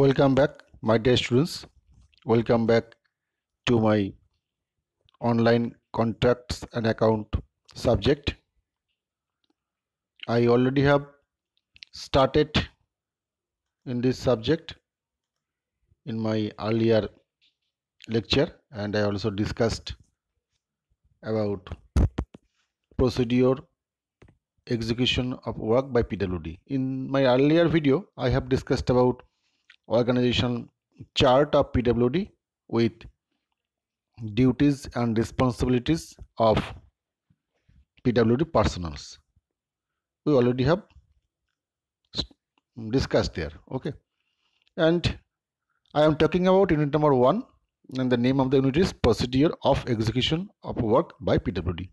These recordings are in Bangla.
welcome back my dear students welcome back to my online contracts and account subject i already have started in this subject in my earlier lecture and i also discussed about procedure execution of work by pwd in my earlier video i have discussed about organization chart of PWD with duties and responsibilities of PWD personals. We already have discussed there. Okay. And I am talking about unit number one and the name of the unit is procedure of execution of work by PWD.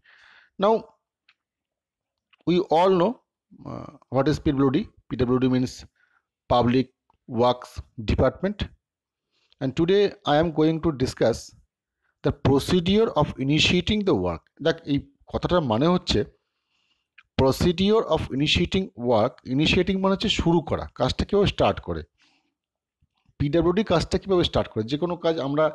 Now we all know uh, what is PWD. PWD means public Works department and today I am going to discuss the procedure of initiating the work দেখ এই কথাটার মানে হচ্ছে procedure of initiating work initiating মানে হচ্ছে শুরু করা কাজটা কীভাবে স্টার্ট করে পিডাব্লিউডি কাজটা কীভাবে স্টার্ট করে যে কোনো কাজ আমরা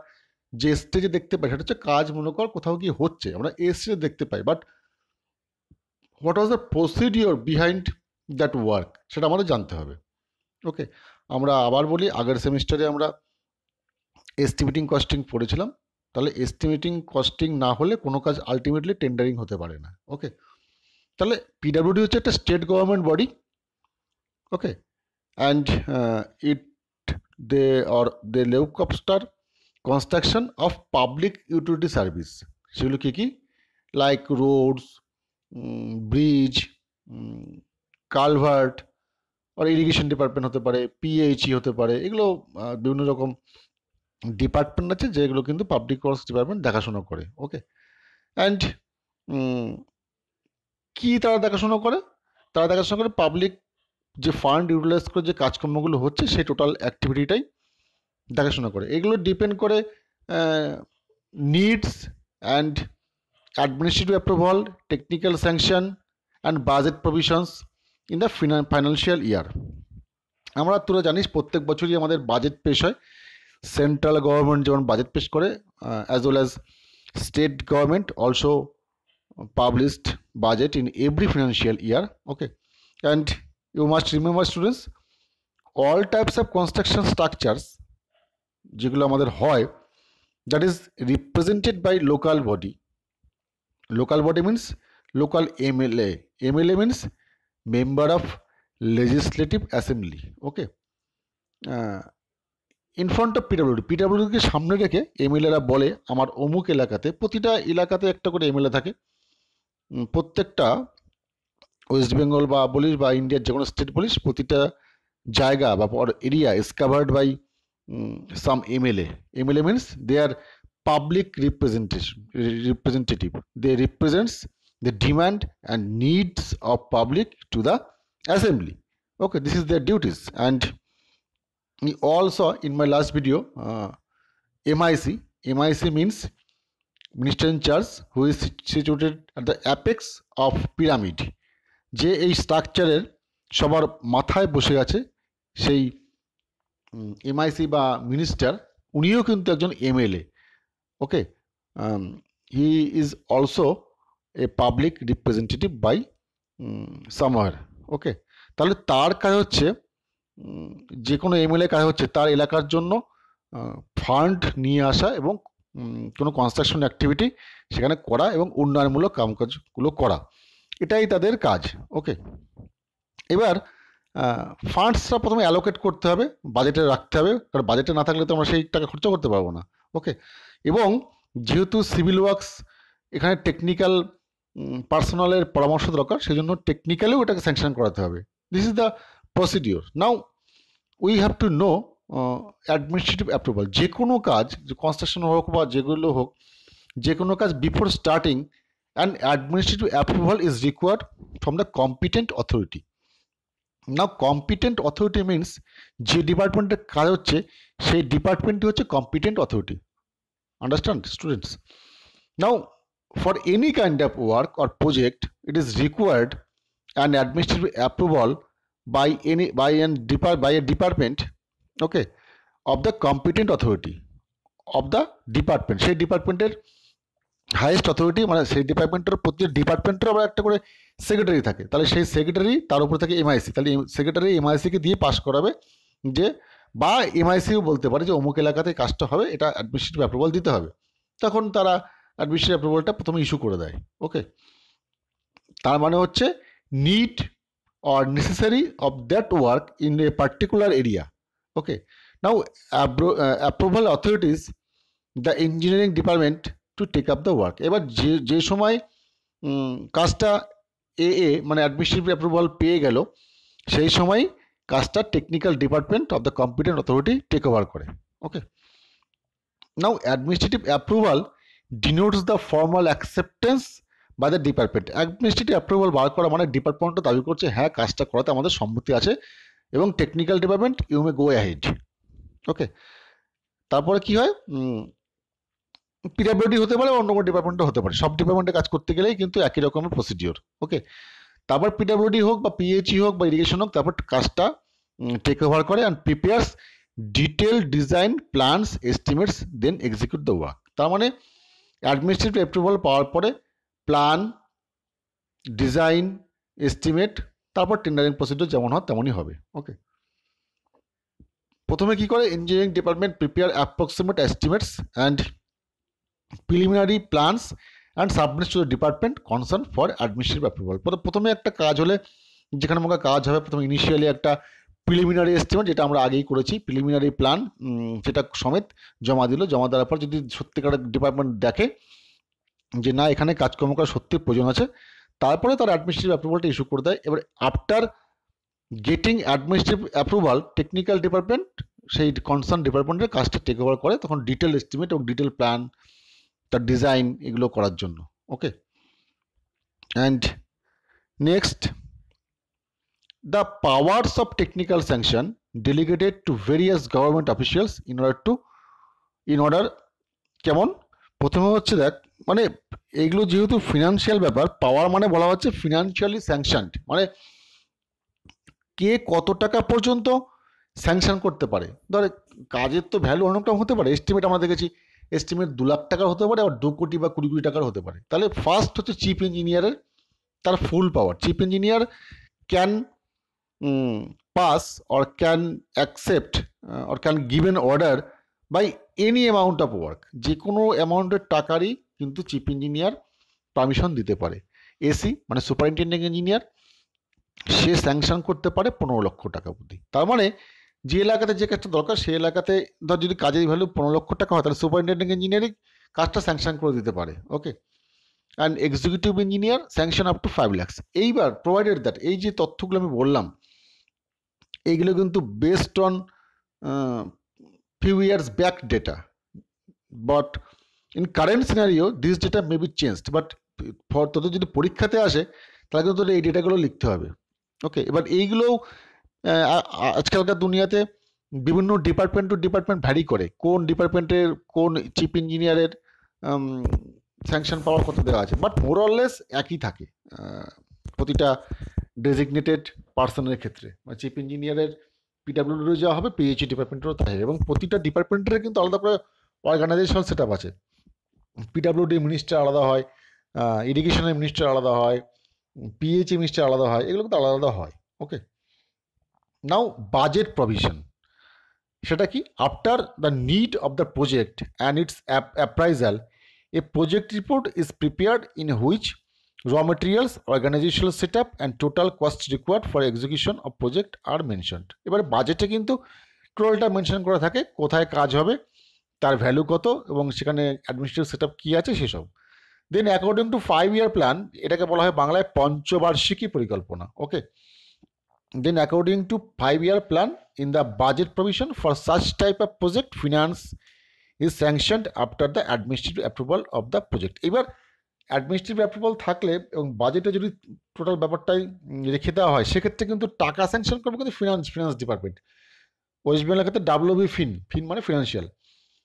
যে স্টেজে দেখতে পাই সেটা হচ্ছে কাজ মনে কর কোথাও কি হচ্ছে আমরা এ স্টেজে দেখতে পাই but what was the procedure behind that work সেটা আমাদের জানতে হবে ওকে আমরা আবার বলি আগের সেমিস্টারে আমরা এস্টিমেটিং কস্টিং পড়েছিলাম তাহলে এস্টিমেটিং কস্টিং না হলে কোনো কাজ আলটিমেটলি টেন্ডারিং হতে পারে না ওকে তাহলে পিডাব্লিউডি হচ্ছে একটা state government body okay and it they or they লেউকপস্টার construction of public utility service সেগুলো কী কী লাইক রোডস ব্রিজ কালভার্ট আর ইরিগেশন ডিপার্টমেন্ট হতে পারে পিএইচই e হতে পারে এগুলো বিভিন্ন রকম ডিপার্টমেন্ট আছে যেগুলো কিন্তু পাবলিক ওয়ার্কস ডিপার্টমেন্ট দেখাশোনা করে ওকে অ্যান্ড কি তারা দেখাশোনা করে তারা দেখাশোনা করে পাবলিক যে ফান্ড ইউটিলাইজ করে যে কাজকর্মগুলো হচ্ছে সেই টোটাল অ্যাক্টিভিটিটাই দেখাশোনা করে এগুলো ডিপেন্ড করে needs and administrative approval technical sanction and budget provisions in the financial year আমরা তোরা জানিস প্রত্যেক বছরই আমাদের বাজেট পেশ হয় সেন্ট্রাল গভর্নমেন্ট যেমন বাজেট পেশ করে as well as state government also published budget in every financial year okay and you must remember students all types of construction structures যেগুলো আমাদের হয় that is represented by local body local body means local MLA MLA means member of legislative assembly okay in front of PWD পিডাব্লিউডিকে সামনে রেখে এমএলএরা বলে আমার অমুক এলাকাতে প্রতিটা এলাকাতে একটা করে এমএলএ থাকে প্রত্যেকটা ওয়েস্ট বেঙ্গল বা পুলিশ বা ইন্ডিয়ার যে কোনো স্টেট পুলিশ প্রতিটা জায়গা বা পর area is covered by some MLA MLA means they are public representation representative they represents the demand and needs of public to the assembly okay this is their duties and we all in my last video uh, mic mic means minister in charge who is situated at the apex of pyramid যে এই স্ট্রাকচারের সবার মাথায় বসে আছে সেই এমআইসি বা মিনিস্টার উনিও কিন্তু একজন MLA okay he is also a public representative by summer okay তাহলে তার কাজ হচ্ছে যে কোনো এমএলএ কাজ হচ্ছে তার এলাকার জন্য ফান্ড নিয়ে আসা এবং কোনো কনস্ট্রাকশন অ্যাক্টিভিটি সেখানে করা এবং উন্নয়নমূলক কামকাজগুলো করা এটাই তাদের কাজ ওকে এবার ফান্ডসটা প্রথমে অ্যালোকেট করতে হবে বাজেটে রাখতে হবে কারণ বাজেটে না থাকলে তো আমরা সেই টাকা খরচা করতে পারবো না ওকে এবং যেহেতু সিভিল ওয়ার্কস এখানে টেকনিক্যাল পার্সোনালের পরামর্শ দরকার সেই জন্য টেকনিক্যালিও এটাকে স্যাংশন করাতে হবে this is the procedure now we have to know administrative approval যে কোনো কাজ কনস্ট্রাকশন হোক বা যেগুলো হোক যে কোনো কাজ before starting and administrative approval is required from the competent authority now competent authority means যে ডিপার্টমেন্টের কাজ হচ্ছে সেই ডিপার্টমেন্টটি হচ্ছে competent authority understand students now for for any kind of work or project, it is required an administrative approval by by by ডিপার by a department okay of the competent authority of the department সেই ডিপার্টমেন্টের হাইয়েস্ট অথরিটি মানে সেই ডিপার্টমেন্টের প্রতি ডিপার্টমেন্টের আবার একটা করে সেক্রেটারি থাকে তাহলে সেই সেক্রেটারি তার উপরে থাকে এমআইসি তাহলে সেক্রেটারি এমআইসিকে দিয়ে পাস করাবে যে বা এমআইসিও বলতে পারে যে অমুক এলাকাতে কাজটা হবে এটা অ্যাডমিনিস্ট্রেটিভ অ্যাপ্রুভাল দিতে হবে তখন তারা অ্যাডমিশন অ্যাপ্রুভালটা প্রথমে ইস্যু করে দেয় ওকে তার মানে হচ্ছে need or necessary of that work in a particular area okay now approval authorities the engineering department to take up the work এবার যে যে সময় কাজটা এ এ মানে অ্যাডমিনিস্ট্রেটিভ অ্যাপ্রুভাল পেয়ে গেল সেই সময় কাজটা technical department of the competent authority take over করে okay now administrative approval denotes the formal acceptance by the department administrative approval বার করা মানে ডিপার্টমেন্টটা দাবি করছে হ্যাঁ কাজটা করাতে আমাদের সম্মতি আছে এবং technical department you may go ahead okay তারপরে কি হয় পিডাব্লিউডি হতে পারে অন্য কোনো ডিপার্টমেন্টও হতে পারে সব ডিপার্টমেন্টে কাজ করতে গেলেই কিন্তু একই রকমের প্রসিডিওর ওকে তারপর পিডাব্লিউডি হোক বা পিএইচই হোক বা ইরিগেশন হোক তারপর কাজটা টেক ওভার করে and prepares detail design plans estimates then execute the work তার মানে অ্যাডমিনিস্ট্রেটিভ অ্যাপ্রুভাল পাওয়ার পরে প্ল্যান ডিজাইন এস্টিমেট তারপর টেন্ডারিং প্রসিডিওর যেমন হয় তেমনই হবে ওকে প্রথমে কি করে engineering department prepare approximate estimates and preliminary plans and submit to department concern for administrative approval প্রথমে একটা কাজ হলে যেখানে আমাকে কাজ হবে প্রথমে ইনিশিয়ালি একটা প্রিলিমিনারি এস্টিমেট যেটা আমরা আগেই করেছি প্রিলিমিনারি প্ল্যান সেটা সমেত জমা দিল জমা দেওয়ার পর যদি সত্যিকার ডিপার্টমেন্ট দেখে যে না এখানে কাজকর্ম করা সত্যি প্রয়োজন আছে তারপরে তার অ্যাডমিনিস্ট্রেটিভ অ্যাপ্রুভালটা ইস্যু করে দেয় এবার after getting administrative approval technical department সেই কনসার্ন ডিপার্টমেন্টের কাজটা টেক ওভার করে তখন ডিটেল এস্টিমেট এবং ডিটেল প্ল্যান তার ডিজাইন এগুলো করার জন্য okay and next the powers of technical sanction delegated to various government officials in order to in order কেমন প্রথমে হচ্ছে দেখ মানে এগুলো যেহেতু ফিনান্সিয়াল ব্যাপার পাওয়ার মানে বলা হচ্ছে ফিনান্সিয়ালি স্যাংশনড মানে কে কত টাকা পর্যন্ত স্যাংশন করতে পারে ধরে কাজের তো ভ্যালু অনেক হতে পারে এস্টিমেট আমরা দেখেছি এস্টিমেট দু লাখ টাকার হতে পারে আবার দু কোটি বা কুড়ি কোটি টাকার হতে পারে তাহলে ফার্স্ট হচ্ছে চিফ ইঞ্জিনিয়ারের তার full power chief engineer can pass or can accept or can given order by any amount of work যে কোনো অ্যামাউন্টের টাকারই কিন্তু চিফ ইঞ্জিনিয়ার পারমিশন দিতে পারে এসি মানে সুপারিনটেন্ডিং ইঞ্জিনিয়ার সে স্যাংশন করতে পারে পনেরো লক্ষ টাকা অবধি তার মানে যে এলাকাতে যে কাজটা দরকার সেই এলাকাতে ধর যদি কাজের ভ্যালু পনেরো লক্ষ টাকা হয় তাহলে সুপারিনটেন্ডিং ইঞ্জিনিয়ারিং কাজটা স্যাংশন করে দিতে পারে okay and executive engineer sanction up to five lakhs এইবার প্রোভাইডেড দ্যাট এই যে তথ্যগুলো আমি বললাম এইগুলো কিন্তু based on few years back data but in current scenario this data may be change but for তোদের যদি পরীক্ষাতে আসে তাহলে কিন্তু এই ডেটাগুলো লিখতে হবে ওকে এবার এইগুলোও আজকালকার দুনিয়াতে বিভিন্ন ডিপার্টমেন্ট টু ডিপার্টমেন্ট ভ্যারি করে কোন ডিপার্টমেন্টের কোন চিফ ইঞ্জিনিয়ারের স্যাংশন পাওয়ার কথা দেওয়া আছে বাট মোরলেস একই থাকে প্রতিটা ডেজিগনেটেড পার্সনের ক্ষেত্রে মানে চিফ ইঞ্জিনিয়ারের পিডাব্লিউডিরও যা হবে পিএইচই ডিপার্টমেন্টেরও তাই এবং প্রতিটা ডিপার্টমেন্টের কিন্তু আলাদা করে অর্গানাইজেশন সেট আপ আছে পিডাব্লিউডি মিনিস্টার আলাদা হয় ইরিগেশনের মিনিস্টার আলাদা হয় পিএইচই মিনিস্টার আলাদা হয় এগুলো কিন্তু আলাদা আলাদা হয় ওকে নাও বাজেট প্রভিশন সেটা কি after the need of the project and its appraisal a project report is prepared in which Raw materials, organizational setup and total costs required for execution of project are mentioned. এবার বাজেটে কিন্তু টোটালটা মেনশন করা থাকে কোথায় কাজ হবে তার ভ্যালু কত এবং সেখানে অ্যাডমিনিস্ট্রেটিভ সেটআপ আপ কী আছে সেসব then according to five year plan এটাকে বলা হয় বাংলায় পঞ্চবার্ষিকী পরিকল্পনা okay then according to five year plan in the budget provision for such type of project finance is sanctioned after the administrative approval of the project এবার অ্যাডমিনিস্ট্রেটিভ অ্যাপ্রুভাল থাকলে এবং বাজেটে যদি টোটাল ব্যাপারটাই রেখে দেওয়া হয় সেক্ষেত্রে কিন্তু টাকা স্যাংশন করবে কিন্তু ফিনান্স ফিনান্স ডিপার্টমেন্ট ওয়েস্ট বেঙ্গলের ক্ষেত্রে ডাব্লিউবি ফিন ফিন মানে ফিনান্সিয়াল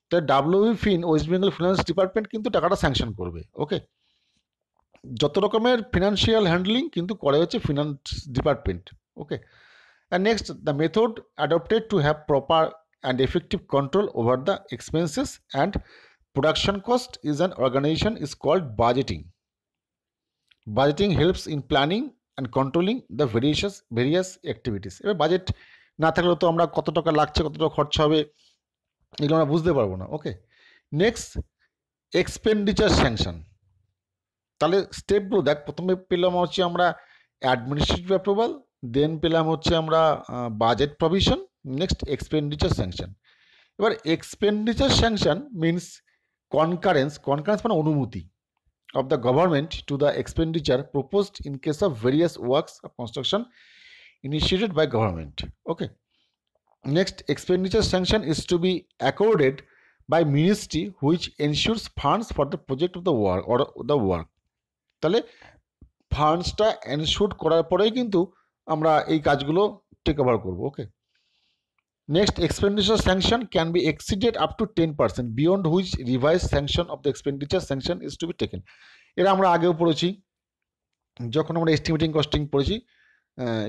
তাই WB fin West Bengal finance department কিন্তু টাকাটা স্যাংশন করবে ওকে যত রকমের ফিনান্সিয়াল হ্যান্ডলিং কিন্তু করে হচ্ছে finance department okay and next the method adopted to have proper and effective control over the expenses and Production cost is an organization is called budgeting. Budgeting helps in planning and controlling the various various activities. এবার বাজেট না থাকলে তো আমরা কত টাকা লাগছে কত টাকা খরচ হবে এগুলো আমরা বুঝতে পারবো না ওকে নেক্সট এক্সপেন্ডিচার স্যাংশন তাহলে স্টেপগুলো দেখ প্রথমে পেলাম হচ্ছে আমরা অ্যাডমিনিস্ট্রেটিভ অ্যাপ্রুভাল দেন পেলাম হচ্ছে আমরা budget provision next expenditure sanction এবার expenditure sanction means concurrence concurrence মানে অনুমতি of the government to the expenditure proposed in case of various works of construction initiated by government okay next expenditure sanction is to be accorded by ministry which ensures funds for the project of the work or the work তাহলে ফান্ডসটা এনশিওর করার পরেই কিন্তু আমরা এই কাজগুলো টেক ওভার করবো okay expenditure sanction can be exceeded up to ten percent beyond which revise sanction of the expenditure sanction is to be taken এরা আমরা আগেও পড়েছি যখন আমরা এস্টিমেটিং কস্টিং পড়েছি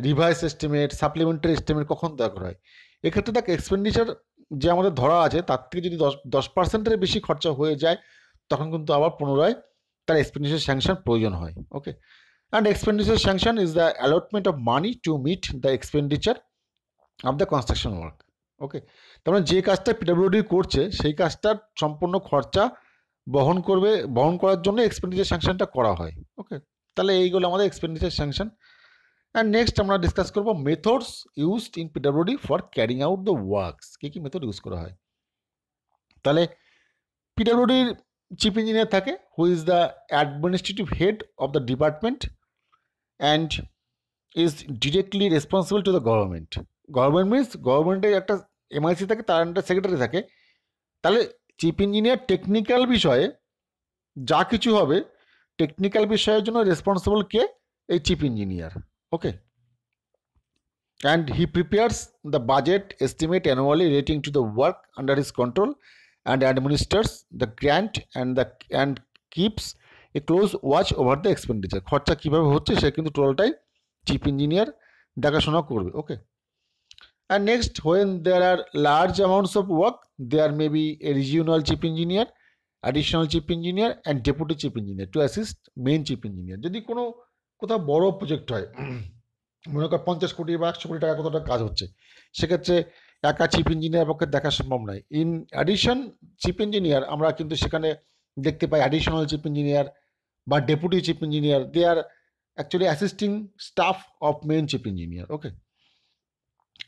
রিভাইস এস্টিমেট সাপ্লিমেন্টারি এস্টিমেট কখন দরকার হয় এক্ষেত্রে দেখ এক্সপেন্ডিচার যে আমাদের ধরা আছে তার থেকে যদি দশ দশ পার্সেন্টের বেশি খরচা হয়ে যায় তখন কিন্তু আবার পুনরায় তার এক্সপেন্ডিচার স্যাংশন প্রয়োজন হয় okay and expenditure sanction is the allotment of money to meet the expenditure of the construction work okay তার মানে যে কাজটা পিডাব্লিউডি করছে সেই কাজটার সম্পূর্ণ খরচা বহন করবে বহন করার জন্য এক্সপেন্ডিচার স্যাংশনটা করা হয় ওকে তাহলে এইগুলো আমাদের এক্সপেন্ডিচার স্যাংশন অ্যান্ড নেক্সট আমরা ডিসকাস করবো methods used in PWD for carrying out the works কী কী মেথড ইউজ করা হয় তাহলে পিডাব্লিউডির চিফ ইঞ্জিনিয়ার থাকে who is the administrative head of the department and is directly responsible to the government government means গভর্নমেন্টে একটা এমআইসি থাকে তার একটা সেক্রেটারি থাকে তাহলে চিফ ইঞ্জিনিয়ার টেকনিক্যাল বিষয়ে যা কিছু হবে টেকনিক্যাল বিষয়ের জন্য রেসপন্সিবল কে এই chief engineer okay and he prepares the budget estimate annually relating to the work under his control and administers the grant and the and keeps a close watch over the expenditure খরচা কীভাবে হচ্ছে সে কিন্তু টোটালটাই চিফ ইঞ্জিনিয়ার দেখাশোনা করবে ওকে And next, when there are large amounts of work, there may be a regional chief engineer, additional chief engineer and deputy chief engineer to assist main chief engineer. যদি কোনো কোথাও বড় প্রজেক্ট হয় মনে কর পঞ্চাশ কোটি বা একশো কোটি টাকা কতটা কাজ হচ্ছে সেক্ষেত্রে একা চিফ ইঞ্জিনিয়ার পক্ষে দেখা সম্ভব নয় ইন অ্যাডিশন চিফ ইঞ্জিনিয়ার আমরা কিন্তু সেখানে দেখতে পাই অ্যাডিশনাল চিফ ইঞ্জিনিয়ার বা deputy chief engineer they are actually assisting staff of main chief engineer okay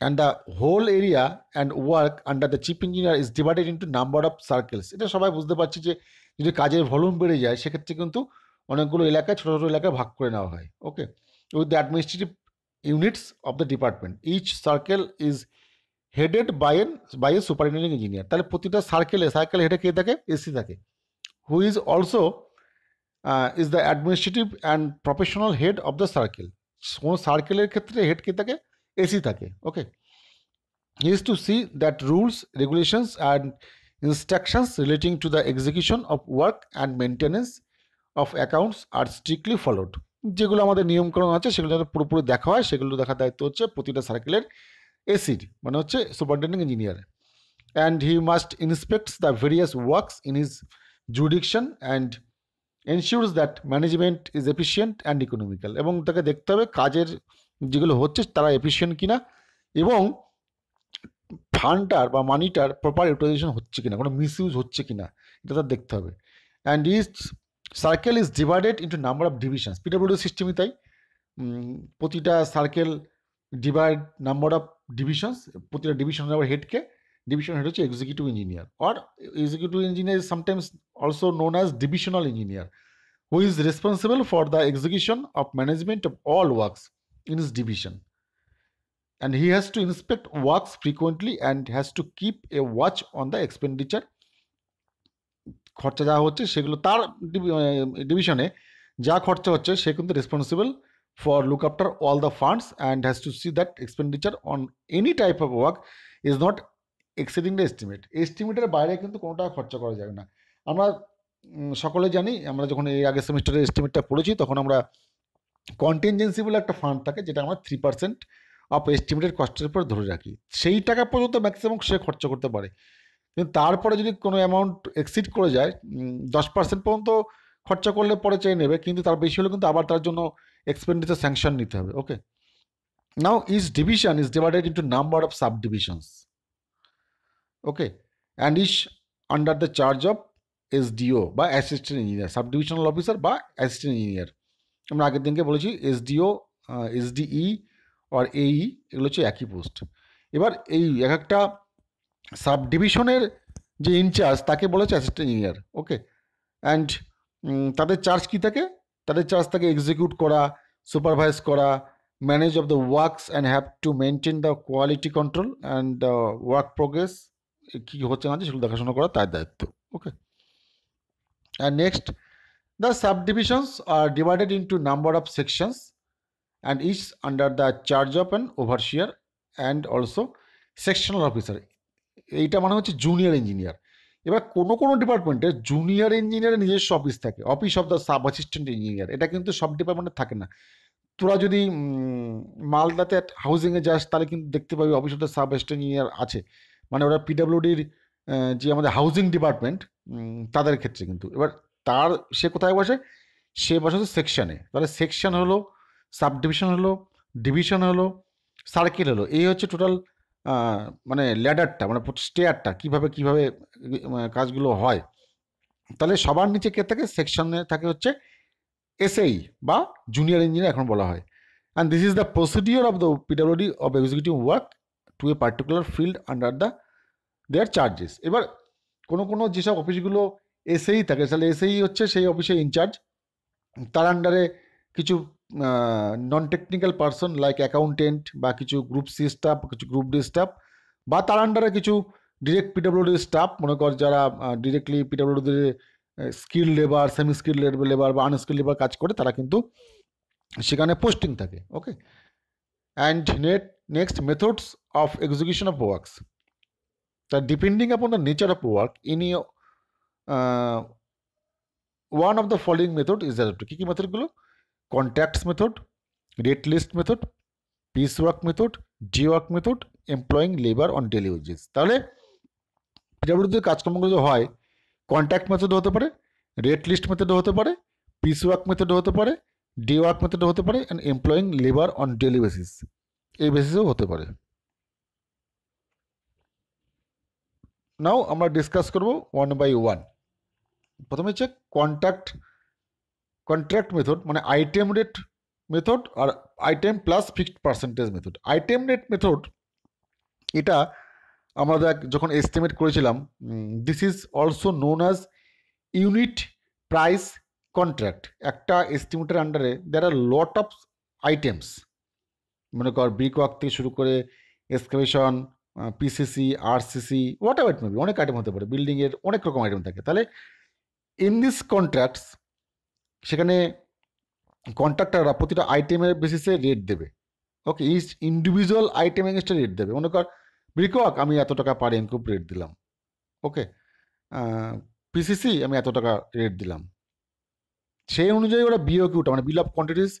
and the whole area and work under the chief engineer is divided into number of circles এটা সবাই বুঝতে পারছি যে যদি কাজের ভলিউম বেড়ে যায় সেক্ষেত্রে কিন্তু অনেকগুলো এলাকা ছোটো ছোটো এলাকায় ভাগ করে নেওয়া হয় okay with the administrative units of the department each circle is headed by an by a superintending engineer তাহলে প্রতিটা সার্কেলে সার্কেল হেডে কে থাকে এসি থাকে who is also is the administrative and professional head of the circle কোনো সার্কেলের ক্ষেত্রে হেড কে থাকে এসি থাকে okay is to see that rules regulations and instructions relating to the execution of work and maintenance of accounts R strictly followed যেগুলো আমাদের নিয়মকরণ আছে সেগুলো যাতে পুরোপুরি দেখা হয় সেগুলো দেখার দায়িত্ব হচ্ছে প্রতিটা সার্কেলের এসির মানে হচ্ছে superintending engineer and he must inspects the various works in his jurisdiction and ensures that management is efficient and economical এবং তাকে দেখতে হবে কাজের যেগুলো হচ্ছে তারা এফিসিয়েন্ট কিনা এবং ফান্ডটার বা মানিটার প্রপার ইউটিলাইজেশন হচ্ছে কিনা কোনো মিসইউজ হচ্ছে কিনা এটা তার দেখতে হবে and is circle is divided into number of divisions PWD সিস্টেমই তাই প্রতিটা circle divide number of divisions প্রতিটা ডিভিশনের আবার হেডকে ডিভিশন হেড হচ্ছে executive engineer or executive engineer sometimes also known as divisional engineer who is responsible for the execution of management of all works in his division. And he has to inspect works frequently and has to keep a watch on the expenditure খরচা যা হচ্ছে সেগুলো তার ডিভিশনে যা খরচা হচ্ছে সে কিন্তু responsible for look after all the funds and has to see that expenditure on any type of work is not exceeding the estimate এস্টিমেটের বাইরে কিন্তু কোনো টাকা খরচা করা যাবে না আমরা সকলে জানি আমরা যখন এই আগের সেমিস্টারে এস্টিমেটটা পড়েছি তখন আমরা কন্টিনজেন্সি বলে একটা ফান্ড থাকে যেটা আমরা থ্রি পার্সেন্ট অফ এস্টিমেটেড কস্টের উপর ধরে রাখি সেই টাকা পর্যন্ত ম্যাক্সিমাম সে খরচা করতে পারে কিন্তু তারপরে যদি কোনো অ্যামাউন্ট এক্সিড করে যায় দশ পার্সেন্ট পর্যন্ত খরচা করলে পরে চেয়ে নেবে কিন্তু তার বেশি হলে কিন্তু আবার তার জন্য এক্সপেন্ডিচার স্যাংশন নিতে হবে okay now is division is divided into number of sub divisions okay and is under the charge of SDO বা assistant engineer sub divisional officer বা অ্যাসিস্ট্যান্ট ইঞ্জিনিয়ার আমরা আগের দিনকে বলেছি এসডিও এসডিই আর এই এগুলো হচ্ছে একই পোস্ট এবার এই এক একটা সাব ডিভিশনের যে ইনচার্জ তাকে বলেছে অ্যাসিস্ট্যান্ট ইঞ্জিনিয়ার ওকে অ্যান্ড তাদের চার্জ কী থাকে তাদের চার্জ থাকে এক্সিকিউট করা সুপারভাইজ করা manage of the works and have to maintain the quality control and work progress কী হচ্ছে না হচ্ছে সেগুলো দেখাশোনা করা তার দায়িত্ব okay and next The subdivisions are divided into number of sections and each under the charge of an overseer and also sectional officer এইটা মানে হচ্ছে জুনিয়র ইঞ্জিনিয়ার এবার কোনো কোনো ডিপার্টমেন্টে জুনিয়র ইঞ্জিনিয়ারের নিজস্ব অফিস থাকে office of the sub assistant engineer এটা কিন্তু সব ডিপার্টমেন্টে থাকে না তোরা যদি মালদাতে হাউজিংয়ে যাস তাহলে কিন্তু দেখতে পাবি office of the sub assistant engineer আছে মানে ওরা পিডাব্লিউডির যে আমাদের হাউজিং ডিপার্টমেন্ট তাদের ক্ষেত্রে কিন্তু এবার তার সে কোথায় বসে সে বসে হচ্ছে সেকশানে তাহলে সেকশান হলো সাব ডিভিশন হলো ডিভিশন হলো সার্কেল হলো এই হচ্ছে টোটাল মানে ল্যাডারটা মানে স্টেয়ারটা কীভাবে কীভাবে কাজগুলো হয় তাহলে সবার নিচে কে থাকে সেকশনে থাকে হচ্ছে এসএই বা জুনিয়র ইঞ্জিনিয়ার এখন বলা হয় and this is the procedure of the PWD of executive work to a particular field under the their charges এবার কোনো কোনো যেসব অফিসগুলো এসেই থাকে তাহলে এসেই হচ্ছে সেই অফিসের ইনচার্জ তার আন্ডারে কিছু non technical person like accountant বা কিছু গ্রুপ সি স্টাফ কিছু গ্রুপ ডি স্টাফ বা তার আন্ডারে কিছু ডিরেক্ট পিডব্লিউডি স্টাফ মনে কর যারা ডিরেক্টলি পিডব্লিউডির skill labour semi skill labour বা আনস্কিল লেবার কাজ করে তারা কিন্তু সেখানে পোস্টিং থাকে okay and net next methods of execution of works তা depending upon the nature of work in your one of the following method is adopt কী কী মেথডগুলো contacts method rate list method piece work method day work method employing labour on daily wages তাহলে পিডাব্লিউডির কাজকর্মগুলো হয় কন্ট্যাক্ট মেথড হতে পারে রেট লিস্ট মেথড হতে পারে পিস ওয়ার্ক মেথড হতে পারে ডে ওয়ার্ক মেথড হতে পারে and employing labour on daily basis এই বেসিসেও হতে পারে নাও আমরা ডিসকাস করব ওয়ান বাই ওয়ান প্রথমে হচ্ছে কন্ট্রাক্ট কন্ট্রাক্ট মেথড মানে আইটেম রেট মেথড আর item plus fixed percentage method item rate method এটা আমরা দেখ যখন এস্টিমেট করেছিলাম this is also known as unit price contract একটা এস্টিমেটের আন্ডারে there are lot of items মনে কর ব্রিক ওয়ার্ক থেকে শুরু করে excavation PCC RCC whatever maybe অনেক আইটেম হতে পারে বিল্ডিংয়ের অনেক রকম আইটেম থাকে তাহলে ইন দিস কন্ট্রাক্টস সেখানে কন্ট্রাক্টাররা প্রতিটা আইটেমের বেসিসে রেট দেবে ওকে ইস ইন্ডিভিজুয়াল আইটেম এগেনস্টে রেট দেবে মনে কর ব্রিকক আমি এত টাকা পার এনকুপ রেট দিলাম ওকে পিসিসি আমি এত টাকা রেট দিলাম সেই অনুযায়ী ওরা বিও কিউটা মানে বিল অফ কোয়ান্টিটিস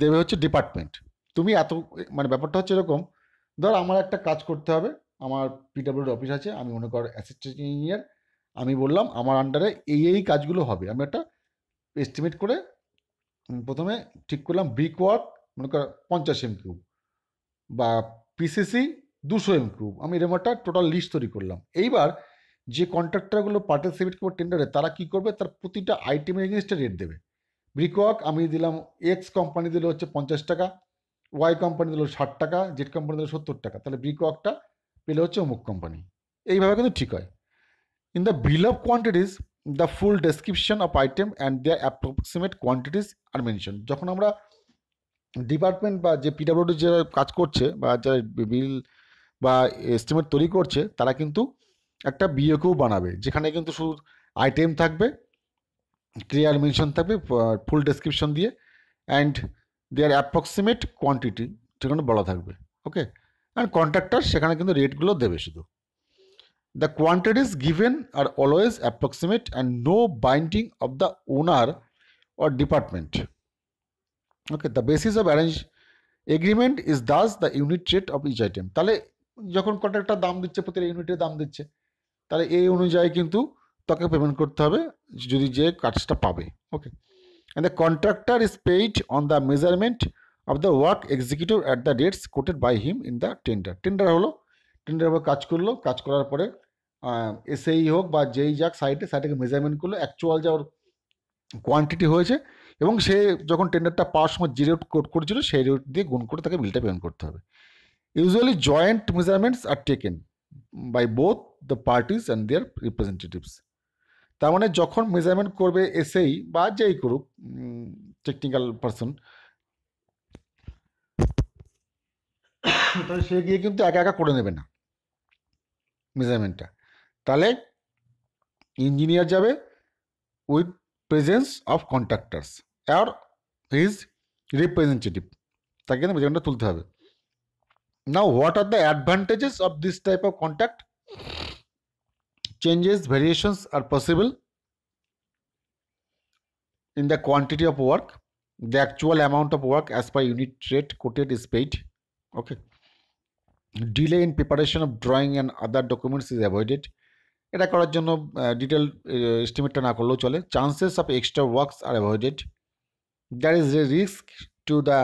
দেবে হচ্ছে ডিপার্টমেন্ট তুমি এত মানে ব্যাপারটা হচ্ছে এরকম ধর আমার একটা কাজ করতে হবে আমার পিডাব্লিউডি অফিস আছে আমি মনে কর অ্যাসিস্ট্যান্ট ইঞ্জিনিয়ার আমি বললাম আমার আন্ডারে এই এই কাজগুলো হবে আমি একটা এস্টিমেট করে প্রথমে ঠিক করলাম ব্রিক ওয়ার্ক মনে কর পঞ্চাশ এম কিউব বা পিসিসি দুশো এম কিউব আমি এরকম একটা টোটাল লিস্ট তৈরি করলাম এইবার যে কন্ট্রাক্টারগুলো পার্টিসিপেট করবে টেন্ডারে তারা কি করবে তার প্রতিটা আইটেমের জিনিসটা রেট দেবে ব্রিকওয়ার্ক আমি দিলাম এক্স কোম্পানি দিলে হচ্ছে পঞ্চাশ টাকা ওয়াই কোম্পানি দিল ষাট টাকা জেড কোম্পানি দিল সত্তর টাকা তাহলে ব্রিকওয়ার্কটা পেলে হচ্ছে অমুক কোম্পানি এইভাবে কিন্তু ঠিক হয় In the below quantities, the full description of item and their approximate quantities are mentioned যখন আমরা ডিপার্টমেন্ট বা যে পিডাব্লিউডি যারা কাজ করছে বা যারা বিল বা এস্টিমেট তৈরি করছে তারা কিন্তু একটা বিএকেও বানাবে যেখানে কিন্তু শুধু আইটেম থাকবে ক্লিয়ার মেনশন থাকবে ফুল ডেসক্রিপশন দিয়ে অ্যান্ড দেয়ার অ্যাপ্রক্সিমেট কোয়ান্টিটি সেখানে বলা থাকবে ওকে অ্যান্ড কন্ট্রাক্টর সেখানে কিন্তু রেটগুলো দেবে শুধু The quantities given are always approximate and no binding of the owner or department. Okay, the basis of arrange agreement is thus the unit rate of each item তাহলে যখন কন্ট্রাক্টটা দাম দিচ্ছে প্রতিটা ইউনিটের দাম দিচ্ছে তাহলে এই অনুযায়ী কিন্তু তোকে পেমেন্ট করতে হবে যদি যে কাজটা পাবে okay and the contractor is paid on the measurement of the work executive at the dates quoted by him in the tender tender হলো টেন্ডার আবার কাজ করলো কাজ করার পরে এসেই হোক বা যেই যাক সাইটে সাইটটাকে মেজারমেন্ট করলো অ্যাকচুয়াল যা ওর কোয়ান্টিটি হয়েছে এবং সে যখন টেন্ডারটা পাওয়ার সময় যে রেট কোট করেছিল সেই রেট দিয়ে গুণ করে তাকে বিলটা পেমেন্ট করতে হবে usually joint measurements are taken by both the parties and their representatives তার মানে যখন মেজারমেন্ট করবে এসেই বা যেই করুক টেকনিক্যাল পারসন তাহলে সে গিয়ে কিন্তু একা একা করে নেবে না মেজারমেন্টটা তাহলে ইঞ্জিনিয়ার যাবে উইথ প্রেজেন্স অফ কন্ট্রাক্টার্স আর হিজ রিপ্রেজেন্টেটিভ তাকে কিন্তু মেজারমেন্টটা তুলতে হবে now what are the advantages of this type of contract changes variations are possible in the quantity of work the actual amount of work as per unit rate quoted is paid okay delay in preparation of drawing and other documents is avoided এটা করার জন্য ডিটেল এস্টিমেটটা না করলেও চলে chances of extra works are avoided there is a risk to the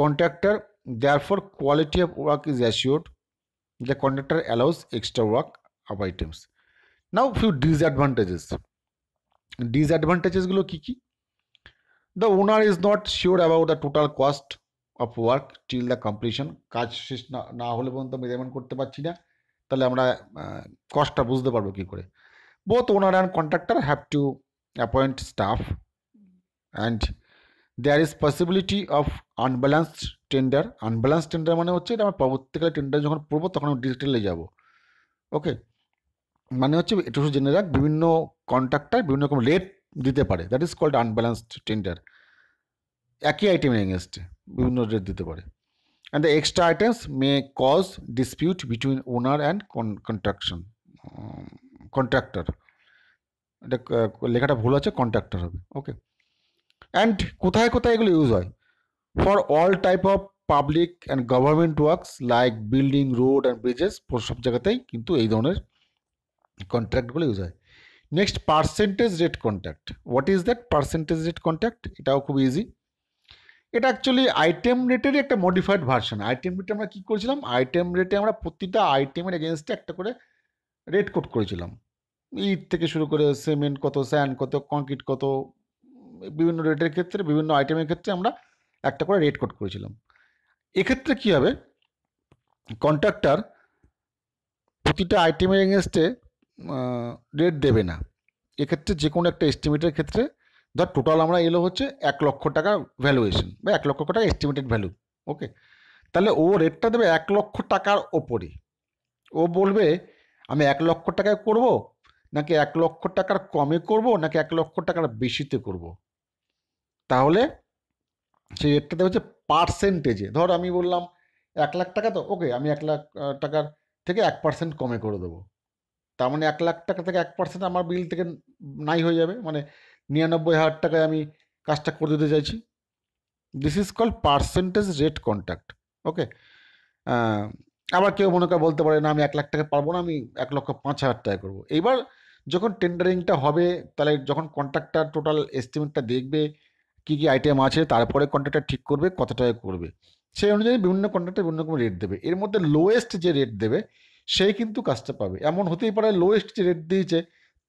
contractor therefore quality of work is assured the contractor allows extra work of items now few disadvantages ডিসঅ্যাডভান্টেজেসগুলো কী কী the owner is not sure about the total cost of work till the completion কাজ শেষ না না হলে পর্যন্ত মেজারমেন্ট করতে পারছি না তাহলে আমরা কস্টটা বুঝতে পারবো কী করে both owner and contractor have to appoint staff and there is possibility of unbalanced tender unbalance tender মানে হচ্ছে এটা আমরা পরবর্তীকালে টেন্ডার যখন পড়বো তখন আমি ডিজিটালে যাব ওকে মানে হচ্ছে এটা জেনে রাখ বিভিন্ন কন্ট্রাক্টার বিভিন্ন রকম রেট দিতে পারে that is called unbalanced tender একই আইটেমের এগেনস্টে বিভিন্ন রেট দিতে পারে and the extra items may cause dispute between owner and construction contractor এটা লেখাটা ভুল আছে কন্ট্রাক্টর হবে ওকে অ্যান্ড কোথায় কোথায় এগুলো ইউজ হয় for all type of public and government works like building road and bridges সব জায়গাতেই কিন্তু এই ধরনের কন্ট্রাক্টগুলো ইউজ হয় next percentage rate contract what is that percentage rate contract এটাও খুব ইজি এটা অ্যাকচুয়ালি আইটেম রেটেরই একটা মডিফাইড ভার্সন আইটেম রেটে আমরা কী করেছিলাম আইটেম রেটে আমরা প্রতিটা আইটেমের এগেনস্টে একটা করে রেট কোড করেছিলাম ইট থেকে শুরু করে সিমেন্ট কত স্যান্ড কত কংক্রিট কত বিভিন্ন রেটের ক্ষেত্রে বিভিন্ন আইটেমের ক্ষেত্রে আমরা একটা করে রেট কোড করেছিলাম এক্ষেত্রে কী হবে কন্ট্রাক্টর প্রতিটা আইটেমের এগেনস্টে রেট দেবে না এক্ষেত্রে যে কোনো একটা এস্টিমেটের ক্ষেত্রে ধর টোটাল আমরা এলো হচ্ছে এক লক্ষ টাকা ভ্যালুয়েশন বা এক লক্ষ টাকা এস্টিমেটেড ভ্যালু ওকে তাহলে ও রেটটা দেবে এক লক্ষ টাকার ওপরে ও বলবে আমি এক লক্ষ টাকায় করব নাকি এক লক্ষ টাকার কমে করব নাকি এক লক্ষ টাকার বেশিতে করব তাহলে সেই রেটটা দেবে হচ্ছে পার্সেন্টেজে ধর আমি বললাম এক লাখ টাকা তো ওকে আমি এক লাখ টাকার থেকে এক পার্সেন্ট কমে করে দেবো তার মানে এক লাখ টাকা থেকে এক পার্সেন্ট আমার বিল থেকে নাই হয়ে যাবে মানে নিরানব্বই হাজার টাকায় আমি কাজটা করে দিতে চাইছি this is call percentage rate contract okay আবার কেউ মনে করে বলতে পারে না আমি এক লাখ টাকা পারবো না আমি এক লক্ষ পাঁচ হাজার টাকা করবো এইবার যখন টেন্ডারিংটা হবে তাহলে যখন কন্ট্রাক্টটা টোটাল এস্টিমেটটা দেখবে কী কী আইটেম আছে তারপরে কন্ট্রাক্টর ঠিক করবে কত টাকা করবে সেই অনুযায়ী বিভিন্ন কন্ট্রাক্টর বিভিন্ন রকম রেট দেবে এর মধ্যে লোয়েস্ট যে রেট দেবে সেই কিন্তু কাজটা পাবে এমন হতেই পারে লোয়েস্ট যে রেট দিয়েছে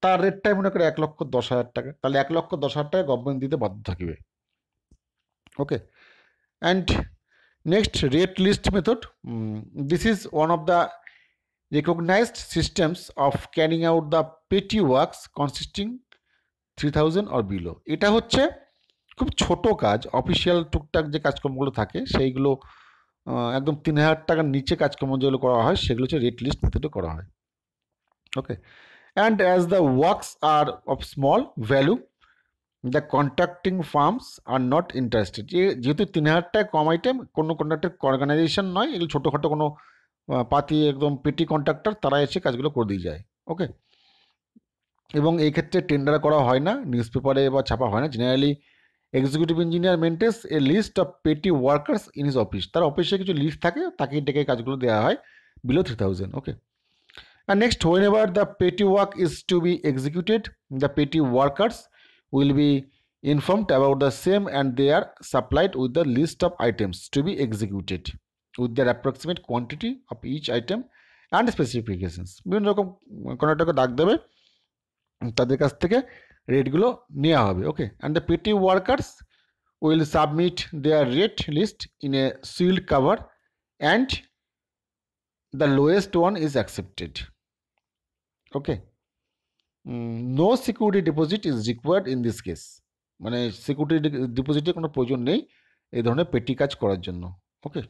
তার রেটটাই মনে করে এক লক্ষ দশ হাজার টাকা তাহলে এক লক্ষ দশ হাজার টাকা গভর্নমেন্ট দিতে বাধ্য থাকবে okay and next rate list method this is one of the systems of carrying out the petty works consisting three thousand or below এটা হচ্ছে খুব ছোট কাজ অফিসিয়াল টুকটাক যে কাজকর্মগুলো থাকে সেইগুলো একদম তিন হাজার টাকার নিচে কাজকর্ম যেগুলো করা হয় সেগুলো হচ্ছে রেট লিস্ট মেথডে করা হয় okay and as the works are of small value the contracting firms are not interested যেহেতু তিন হাজারটায় কম আইটেম কোনো কন্ট্রাক্টের অর্গানাইজেশন নয় এগুলো ছোটোখাটো কোনো পাতি একদম পেটি কন্ট্রাক্টার তারা এসে কাজগুলো করে দিয়ে যায় ওকে এবং এই ক্ষেত্রে টেন্ডার করা হয় না নিউজ পেপারে বা ছাপা হয় না generally executive engineer maintains a list of petty workers in his office তার অফিসে কিছু লিস্ট থাকে তাকে ডেকে কাজগুলো দেওয়া হয় below three thousand okay and next whenever the petty work is to be executed the petty workers will be informed about the same and they are supplied with the list of items to be executed with their approximate quantity of each item and specifications. বিভিন্ন রকম কোনো একটা দাগ দেবে তাদের কাছ থেকে রেটগুলো নেওয়া হবে okay And the petty workers will submit their rate list in a sealed cover and the lowest one is accepted okay no security deposit is required in this case মানে সিকিউরিটি ডিপোজিটের কোনো প্রয়োজন নেই এই ধরনের পেটি কাজ করার জন্য okay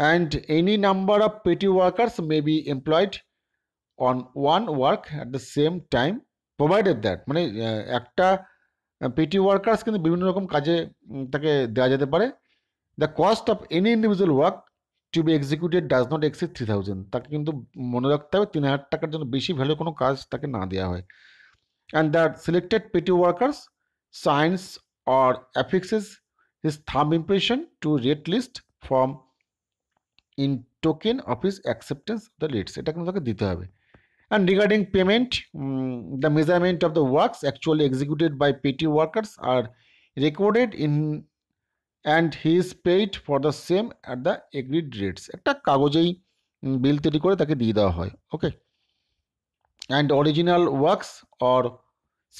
and any number of petty workers may be employed on one work at the same time provided that মানে একটা পেটি ওয়ার্কার্স কিন্তু বিভিন্ন রকম কাজে তাকে দেওয়া যেতে পারে the cost of any individual work To be executed does not exceed three thousand. Thousand তাকে কিন্তু মনে রাখতে হবে তিন হাজার টাকার জন্য বেশি ভ্যালু কোনো কাজ তাকে না দেওয়া হয় and the selected petty workers signs or affixes his thumb impression to rate list form in token of his acceptance of the rates এটা কিন্তু তাকে দিতে হবে and regarding payment the measurement of the works actually executed by petty workers are recorded in and he is paid for the same at the agreed rates একটা কাগজেই বিল তৈরি করে তাকে দিয়ে দেওয়া হয় okay and original works or